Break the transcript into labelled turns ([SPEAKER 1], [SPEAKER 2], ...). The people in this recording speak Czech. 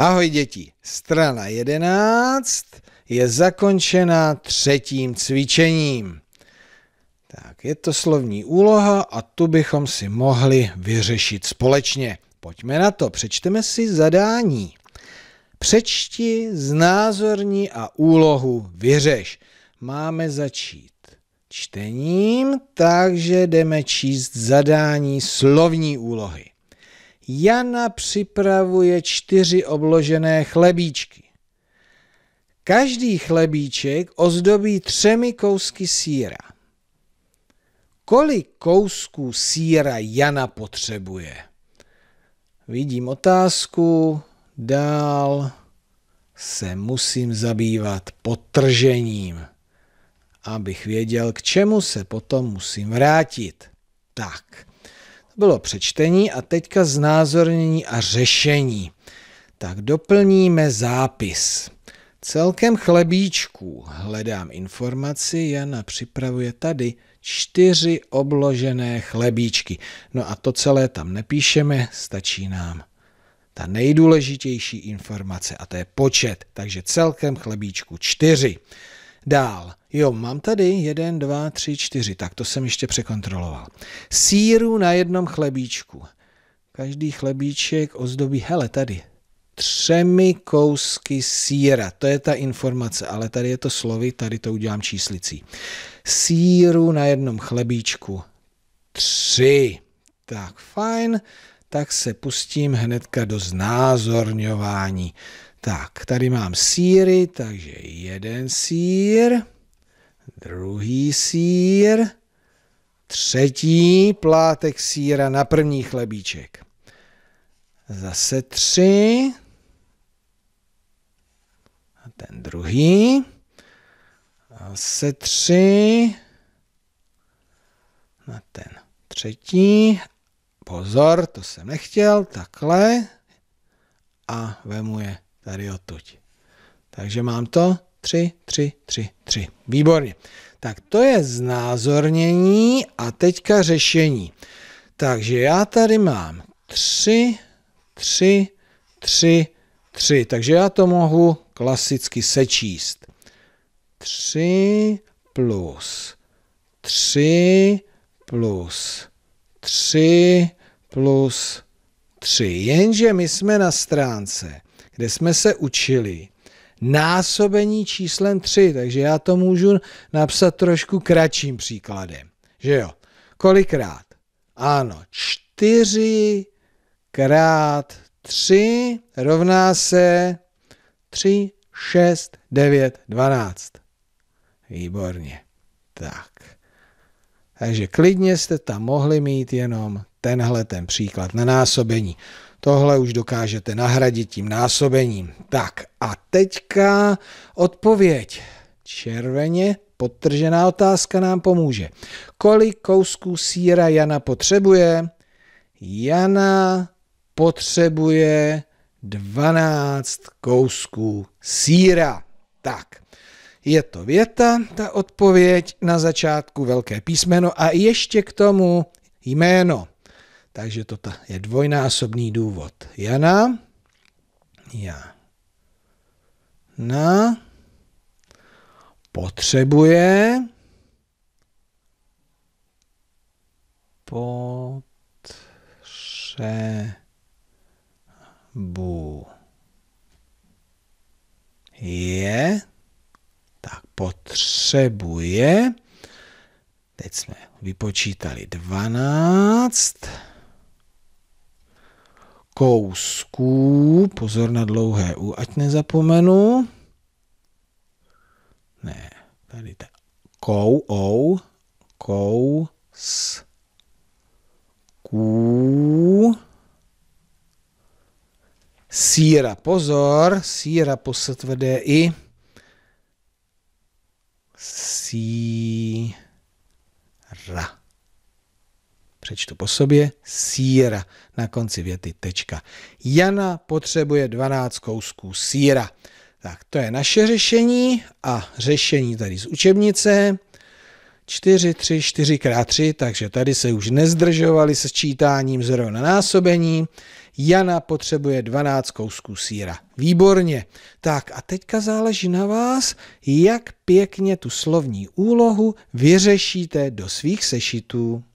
[SPEAKER 1] Ahoj děti, strana 11 je zakončena třetím cvičením. Tak, je to slovní úloha a tu bychom si mohli vyřešit společně. Pojďme na to, přečteme si zadání. Přečti, znázorní a úlohu vyřeš. Máme začít čtením, takže jdeme číst zadání slovní úlohy. Jana připravuje čtyři obložené chlebíčky. Každý chlebíček ozdobí třemi kousky síra. Kolik kousků síra Jana potřebuje? Vidím otázku, dál se musím zabývat potržením, abych věděl, k čemu se potom musím vrátit. Tak bylo přečtení a teďka znázornění a řešení. Tak doplníme zápis. Celkem chlebíčků hledám informaci, Jana připravuje tady čtyři obložené chlebíčky. No a to celé tam nepíšeme, stačí nám ta nejdůležitější informace a to je počet, takže celkem chlebíčku čtyři. Dál. Jo, mám tady 1, 2, 3, 4. Tak to jsem ještě překontroloval. Síru na jednom chlebíčku. Každý chlebíček ozdobí, hele, tady, třemi kousky síra. To je ta informace, ale tady je to slovy, tady to udělám číslicí. Síru na jednom chlebíčku. Tři. Tak fajn, tak se pustím hnedka do znázorňování. Tak, tady mám síry, takže jeden sír, druhý sír, třetí plátek síra na první chlebíček. Zase tři, a ten druhý, zase tři, na ten třetí, pozor, to jsem nechtěl, takhle, a vemu je tady odtuď. Takže mám to 3, 3, 3, 3. Výborně. Tak to je znázornění a teďka řešení. Takže já tady mám 3, 3, 3, 3. Takže já to mohu klasicky sečíst. 3 plus 3 plus 3 plus 3. Jenže my jsme na stránce kde jsme se učili násobení číslem 3, takže já to můžu napsat trošku kratším příkladem. Že jo? Kolikrát? Ano, 4 krát 3 rovná se 3, 6, 9, 12. Výborně. Tak. Takže klidně jste tam mohli mít jenom tenhle ten příklad na násobení. Tohle už dokážete nahradit tím násobením. Tak a teďka odpověď. Červeně podtržená otázka nám pomůže. Kolik kousků síra Jana potřebuje? Jana potřebuje 12 kousků síra. Tak, je to věta, ta odpověď na začátku velké písmeno a ještě k tomu jméno. Takže to je dvojnásobný důvod. Jana, já, na, potřebuje, potřebu je, tak potřebuje, teď jsme vypočítali 12, kousků, pozor na dlouhé U, ať nezapomenu, ne, tady ta kou, ou, kou, s, ků, síra, pozor, síra po i, síra přečtu po sobě, síra na konci věty tečka. Jana potřebuje 12 kousků síra. Tak to je naše řešení a řešení tady z učebnice. 4, 3, 4 x 3, takže tady se už nezdržovali se sčítáním zrovna násobení. Jana potřebuje 12 kousků síra. Výborně. Tak a teďka záleží na vás, jak pěkně tu slovní úlohu vyřešíte do svých sešitů.